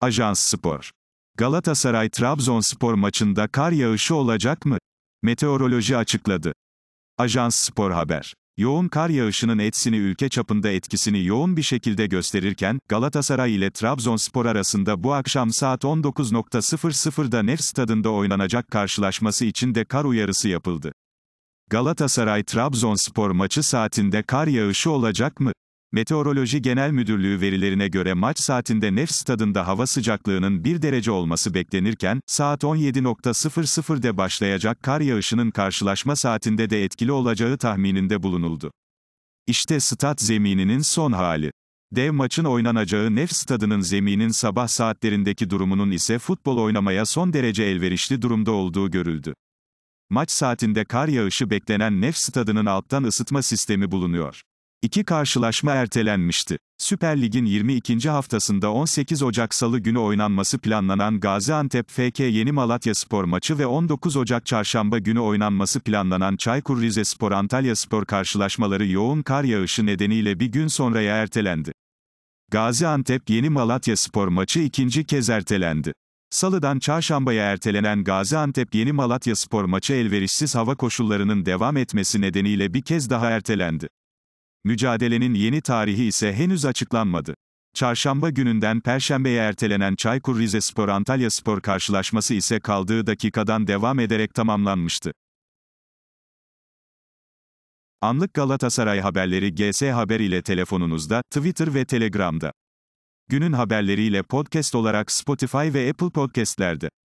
Ajans Spor. Galatasaray-Trabzonspor maçında kar yağışı olacak mı? Meteoroloji açıkladı. Ajans Spor Haber. Yoğun kar yağışının etsini ülke çapında etkisini yoğun bir şekilde gösterirken, Galatasaray ile Trabzonspor arasında bu akşam saat 19.00'da Nef Stadında oynanacak karşılaşması için de kar uyarısı yapıldı. Galatasaray-Trabzonspor maçı saatinde kar yağışı olacak mı? Meteoroloji Genel Müdürlüğü verilerine göre maç saatinde Nef stadında hava sıcaklığının 1 derece olması beklenirken, saat 17.00'de başlayacak kar yağışının karşılaşma saatinde de etkili olacağı tahmininde bulunuldu. İşte stat zemininin son hali. Dev maçın oynanacağı Nef Stadı'nın zeminin sabah saatlerindeki durumunun ise futbol oynamaya son derece elverişli durumda olduğu görüldü. Maç saatinde kar yağışı beklenen Nef Stadı'nın alttan ısıtma sistemi bulunuyor. İki karşılaşma ertelenmişti. Süper Lig'in 22. haftasında 18 Ocak Salı günü oynanması planlanan Gaziantep FK Yeni Malatya Spor maçı ve 19 Ocak Çarşamba günü oynanması planlanan Çaykur Rizespor Antalya Spor karşılaşmaları yoğun kar yağışı nedeniyle bir gün sonraya ertelendi. Gaziantep Yeni Malatya Spor maçı ikinci kez ertelendi. Salıdan çarşambaya ertelenen Gaziantep Yeni Malatya Spor maçı elverişsiz hava koşullarının devam etmesi nedeniyle bir kez daha ertelendi. Mücadelenin yeni tarihi ise henüz açıklanmadı. Çarşamba gününden Perşembe'ye ertelenen Çaykur Rizespor Antalya Spor karşılaşması ise kaldığı dakikadan devam ederek tamamlanmıştı. Anlık Galatasaray haberleri GS Haber ile telefonunuzda, Twitter ve Telegram'da. Günün haberleriyle podcast olarak Spotify ve Apple Podcast'lerde.